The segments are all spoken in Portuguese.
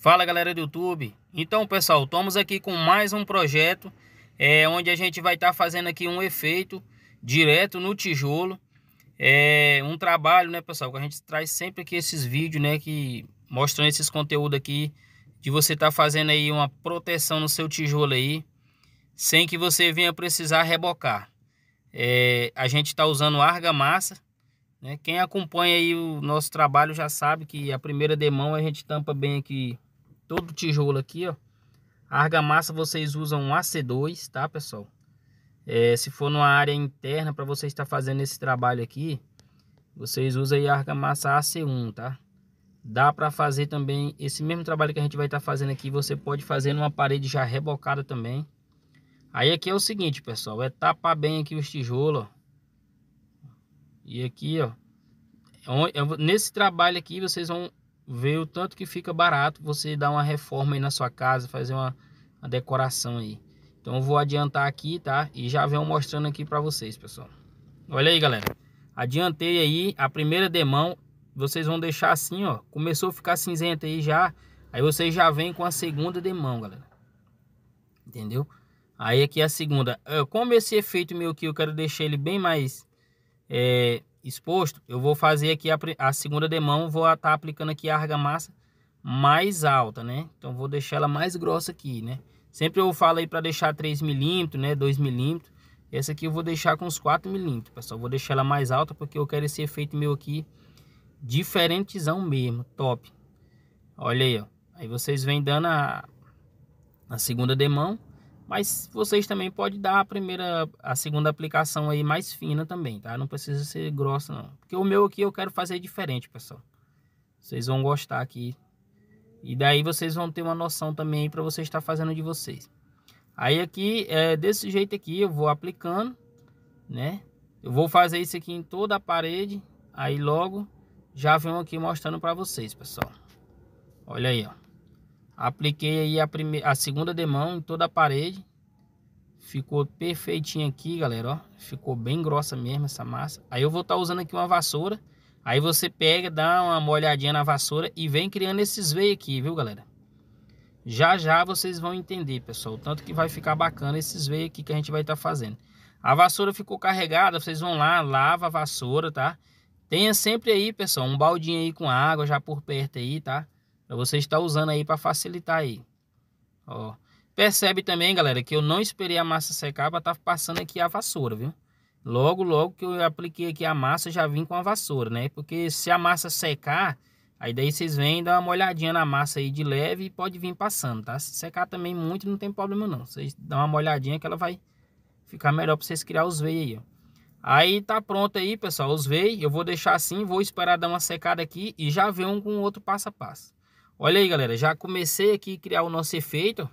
Fala galera do YouTube. Então, pessoal, estamos aqui com mais um projeto é, onde a gente vai estar tá fazendo aqui um efeito direto no tijolo. É um trabalho, né, pessoal, que a gente traz sempre aqui esses vídeos, né, que mostram esses conteúdos aqui de você estar tá fazendo aí uma proteção no seu tijolo aí, sem que você venha precisar rebocar. É, a gente está usando argamassa, né. Quem acompanha aí o nosso trabalho já sabe que a primeira demão a gente tampa bem aqui todo tijolo aqui, ó. A argamassa vocês usam AC2, tá, pessoal? É, se for numa área interna para você estar fazendo esse trabalho aqui, vocês usam aí a argamassa AC1, tá? Dá para fazer também esse mesmo trabalho que a gente vai estar fazendo aqui, você pode fazer numa parede já rebocada também. Aí aqui é o seguinte, pessoal, é tapar bem aqui os tijolos, ó. E aqui, ó, é é, nesse trabalho aqui vocês vão Vê o tanto que fica barato você dar uma reforma aí na sua casa, fazer uma, uma decoração aí. Então eu vou adiantar aqui, tá? E já venho mostrando aqui para vocês, pessoal. Olha aí, galera. Adiantei aí a primeira demão. Vocês vão deixar assim, ó. Começou a ficar cinzenta aí já. Aí vocês já vêm com a segunda demão, galera. Entendeu? Aí aqui é a segunda. Ah, como esse efeito meu aqui, eu quero deixar ele bem mais... É, exposto, eu vou fazer aqui a, a segunda demão, vou estar tá aplicando aqui a argamassa mais alta, né? Então vou deixar ela mais grossa aqui, né? Sempre eu falo aí para deixar 3 milímetros, né? 2 milímetros. Essa aqui eu vou deixar com uns 4 milímetros, pessoal. Vou deixar ela mais alta porque eu quero esse efeito meu aqui diferentezão mesmo, top. Olha aí, ó. Aí vocês vêm dando a, a segunda demão. Mas vocês também podem dar a primeira, a segunda aplicação aí mais fina também, tá? Não precisa ser grossa não. Porque o meu aqui eu quero fazer diferente, pessoal. Vocês vão gostar aqui. E daí vocês vão ter uma noção também para você estar fazendo de vocês. Aí aqui, é desse jeito aqui, eu vou aplicando, né? Eu vou fazer isso aqui em toda a parede. Aí logo já venho aqui mostrando para vocês, pessoal. Olha aí, ó. Apliquei aí a, primeira, a segunda demão em toda a parede. Ficou perfeitinho aqui, galera, ó. Ficou bem grossa mesmo essa massa. Aí eu vou estar tá usando aqui uma vassoura. Aí você pega, dá uma molhadinha na vassoura e vem criando esses veios aqui, viu, galera? Já já vocês vão entender, pessoal, o tanto que vai ficar bacana esses veios aqui que a gente vai estar tá fazendo. A vassoura ficou carregada, vocês vão lá, lava a vassoura, tá? Tenha sempre aí, pessoal, um baldinho aí com água já por perto aí, tá? Você estar usando aí para facilitar aí. Ó. Percebe também, galera, que eu não esperei a massa secar para estar tá passando aqui a vassoura, viu? Logo, logo que eu apliquei aqui a massa, já vim com a vassoura, né? Porque se a massa secar, aí daí vocês vêm dá uma olhadinha na massa aí de leve e pode vir passando, tá? Se secar também muito, não tem problema não. Vocês dão uma olhadinha que ela vai ficar melhor para vocês criar os veios aí, ó. Aí tá pronto aí, pessoal, os veios. Eu vou deixar assim, vou esperar dar uma secada aqui e já vem um com outro passo a passo. Olha aí, galera, já comecei aqui a criar o nosso efeito.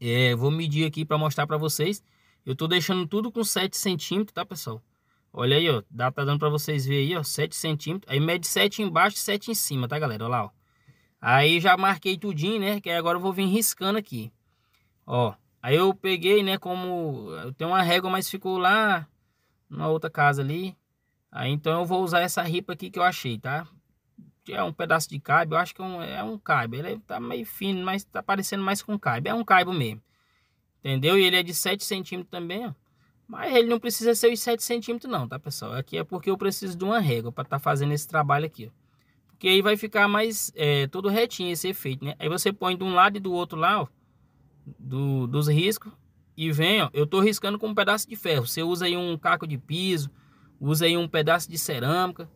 É, vou medir aqui para mostrar para vocês. Eu tô deixando tudo com 7 centímetros, tá, pessoal? Olha aí, ó, dá, tá dando para vocês ver aí, ó, 7 centímetros. Aí mede 7 embaixo e 7 em cima, tá, galera? Olha lá, ó. Aí já marquei tudinho, né? Que agora eu vou vir riscando aqui. Ó, aí eu peguei, né, como... Eu tenho uma régua, mas ficou lá na outra casa ali. Aí então eu vou usar essa ripa aqui que eu achei, tá? é um pedaço de caibo, eu acho que é um, é um caibo. Ele tá meio fino, mas tá parecendo mais com caibo. É um caibo mesmo. Entendeu? E ele é de 7 centímetros também, ó. Mas ele não precisa ser os 7 centímetros não, tá, pessoal? Aqui é porque eu preciso de uma régua para estar tá fazendo esse trabalho aqui, ó. Porque aí vai ficar mais, é, todo retinho esse efeito, né? Aí você põe de um lado e do outro lá, ó, do, dos riscos. E vem, ó, eu tô riscando com um pedaço de ferro. Você usa aí um caco de piso, usa aí um pedaço de cerâmica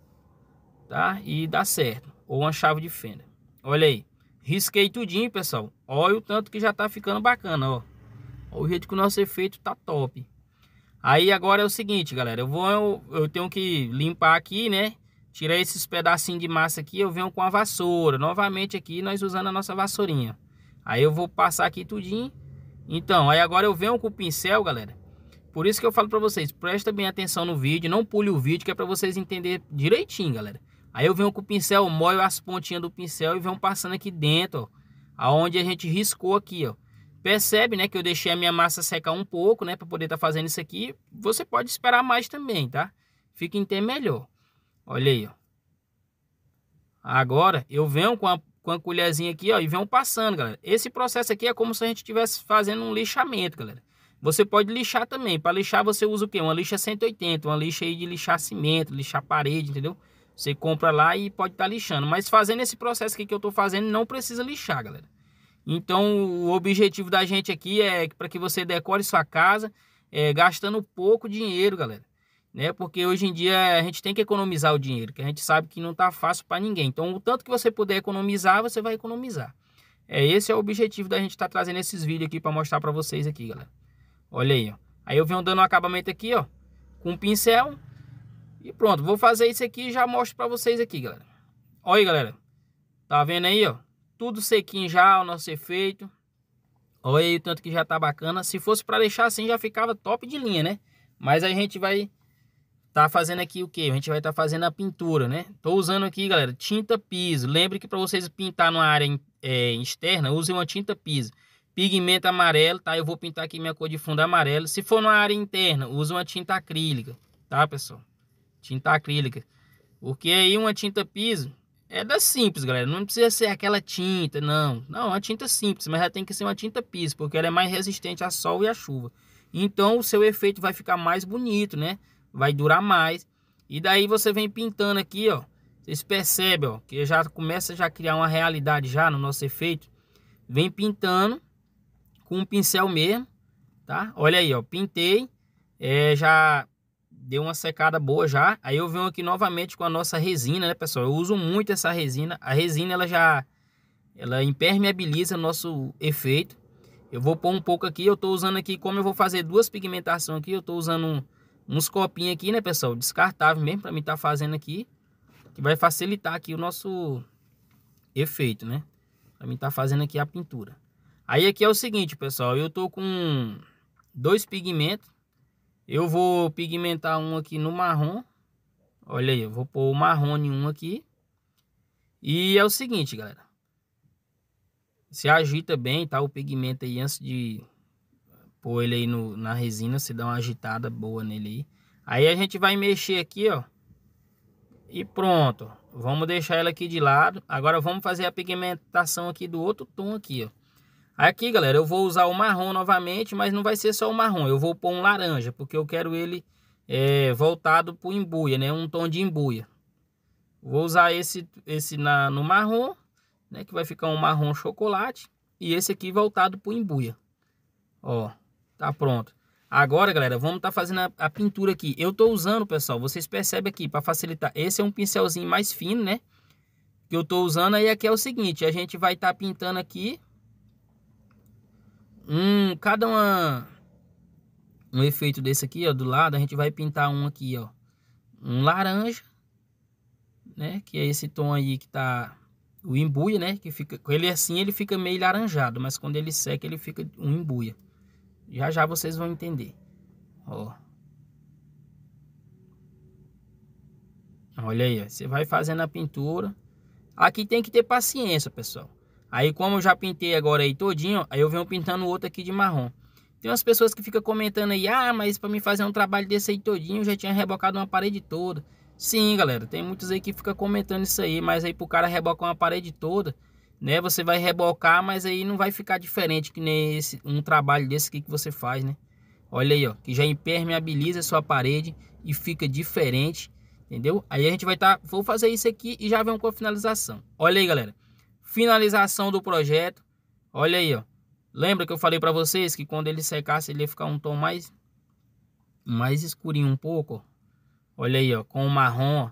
tá? E dá certo. Ou uma chave de fenda. Olha aí. Risquei tudinho, pessoal. Olha o tanto que já tá ficando bacana, ó. Olha o jeito que o nosso efeito tá top. Aí agora é o seguinte, galera. Eu vou, eu, eu tenho que limpar aqui, né? Tirar esses pedacinhos de massa aqui. Eu venho com a vassoura. Novamente aqui, nós usando a nossa vassourinha. Aí eu vou passar aqui tudinho. Então, aí agora eu venho com o pincel, galera. Por isso que eu falo para vocês, presta bem atenção no vídeo, não pule o vídeo, que é para vocês entenderem direitinho, galera. Aí eu venho com o pincel, molho as pontinhas do pincel e venho passando aqui dentro, ó, aonde a gente riscou aqui, ó. Percebe, né, que eu deixei a minha massa secar um pouco, né, para poder estar tá fazendo isso aqui. Você pode esperar mais também, tá? Fica em ter melhor. Olha aí, ó. Agora eu venho com a, com a colherzinha aqui, ó, e venho passando, galera. Esse processo aqui é como se a gente estivesse fazendo um lixamento, galera. Você pode lixar também. Para lixar você usa o quê? Uma lixa 180, uma lixa aí de lixar cimento, lixar parede, entendeu? Você compra lá e pode estar tá lixando. Mas fazendo esse processo aqui que eu estou fazendo, não precisa lixar, galera. Então, o objetivo da gente aqui é para que você decore sua casa é, gastando pouco dinheiro, galera. Né? Porque hoje em dia a gente tem que economizar o dinheiro, que a gente sabe que não está fácil para ninguém. Então, o tanto que você puder economizar, você vai economizar. É esse é o objetivo da gente estar tá trazendo esses vídeos aqui para mostrar para vocês aqui, galera. Olha aí, ó. Aí eu venho dando um acabamento aqui, ó, com um pincel e pronto, vou fazer isso aqui e já mostro para vocês aqui, galera. Olha aí, galera. Tá vendo aí, ó? Tudo sequinho já, o nosso efeito. Olha aí o tanto que já tá bacana. Se fosse para deixar assim, já ficava top de linha, né? Mas a gente vai tá fazendo aqui o que? A gente vai estar tá fazendo a pintura, né? Tô usando aqui, galera, tinta piso. Lembre que para vocês pintar numa área é, externa, use uma tinta piso. Pigmento amarelo, tá? Eu vou pintar aqui minha cor de fundo amarelo. Se for numa área interna, use uma tinta acrílica, tá, pessoal? tinta acrílica. Porque aí uma tinta piso é da simples, galera. Não precisa ser aquela tinta, não. Não, uma tinta simples, mas ela tem que ser uma tinta piso, porque ela é mais resistente a sol e a chuva. Então o seu efeito vai ficar mais bonito, né? Vai durar mais. E daí você vem pintando aqui, ó. Vocês percebem, ó, que já começa já a criar uma realidade já no nosso efeito. Vem pintando com um pincel mesmo, tá? Olha aí, ó, pintei. É, já deu uma secada boa já. Aí eu venho aqui novamente com a nossa resina, né, pessoal? Eu uso muito essa resina. A resina, ela já... Ela impermeabiliza nosso efeito. Eu vou pôr um pouco aqui. Eu tô usando aqui, como eu vou fazer duas pigmentações aqui, eu tô usando um, uns copinhos aqui, né, pessoal? Descartável mesmo, para mim estar tá fazendo aqui. Que vai facilitar aqui o nosso efeito, né? Para mim estar tá fazendo aqui a pintura. Aí aqui é o seguinte, pessoal. Eu tô com dois pigmentos eu vou pigmentar um aqui no marrom. Olha aí, eu vou pôr o marrom em um aqui. E é o seguinte, galera. Se agita bem, tá? O pigmento aí antes de pôr ele aí no, na resina, você dá uma agitada boa nele aí. Aí a gente vai mexer aqui, ó. E pronto. Vamos deixar ela aqui de lado. Agora vamos fazer a pigmentação aqui do outro tom aqui, ó. Aqui, galera, eu vou usar o marrom novamente, mas não vai ser só o marrom. Eu vou pôr um laranja, porque eu quero ele é, voltado para o embuia, né? Um tom de embuia. Vou usar esse, esse na, no marrom, né? Que vai ficar um marrom chocolate. E esse aqui voltado para o embuia. Ó, tá pronto. Agora, galera, vamos estar tá fazendo a, a, pintura aqui. Eu tô usando, pessoal, vocês percebem aqui, para facilitar. Esse é um pincelzinho mais fino, né? Que eu tô usando. Aí aqui é o seguinte, a gente vai estar tá pintando aqui um cada uma um efeito desse aqui, ó, do lado, a gente vai pintar um aqui, ó, um laranja, né, que é esse tom aí que tá o imbuia, né, que fica, ele assim, ele fica meio laranjado, mas quando ele seca, ele fica um imbuia. Já já vocês vão entender. Ó. Olha aí, você vai fazendo a pintura. Aqui tem que ter paciência, pessoal. Aí como eu já pintei agora aí todinho, aí eu venho pintando o outro aqui de marrom. Tem umas pessoas que ficam comentando aí, ah, mas para mim fazer um trabalho desse aí todinho, eu já tinha rebocado uma parede toda. Sim, galera, tem muitos aí que ficam comentando isso aí, mas aí pro cara rebocar uma parede toda, né? Você vai rebocar, mas aí não vai ficar diferente que nem esse, um trabalho desse aqui que você faz, né? Olha aí, ó, que já impermeabiliza a sua parede e fica diferente, entendeu? Aí a gente vai estar, tá, vou fazer isso aqui e já vem com a finalização. Olha aí, galera finalização do projeto. Olha aí, ó. Lembra que eu falei para vocês que quando ele secasse ele ia ficar um tom mais mais escurinho um pouco, Olha aí, ó, com o marrom. Ó.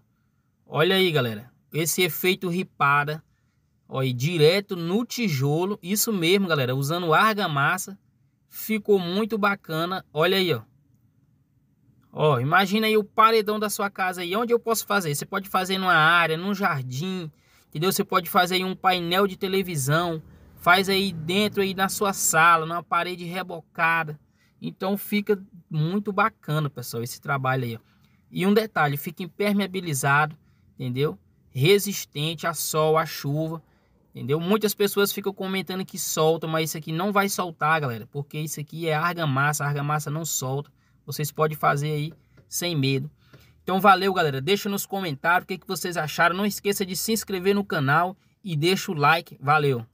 Olha aí, galera. Esse efeito ripada, ó, aí, direto no tijolo. Isso mesmo, galera, usando argamassa. Ficou muito bacana. Olha aí, ó. Ó, imagina aí o paredão da sua casa aí. Onde eu posso fazer? Você pode fazer numa área, num jardim, entendeu? Você pode fazer aí um painel de televisão, faz aí dentro aí na sua sala, numa parede rebocada. Então fica muito bacana, pessoal, esse trabalho aí. Ó. E um detalhe, fica impermeabilizado, entendeu? Resistente a sol, a chuva, entendeu? Muitas pessoas ficam comentando que solta, mas isso aqui não vai soltar, galera, porque isso aqui é argamassa, argamassa não solta. Vocês podem fazer aí sem medo. Então valeu, galera. Deixa nos comentários o que, que vocês acharam. Não esqueça de se inscrever no canal e deixa o like. Valeu!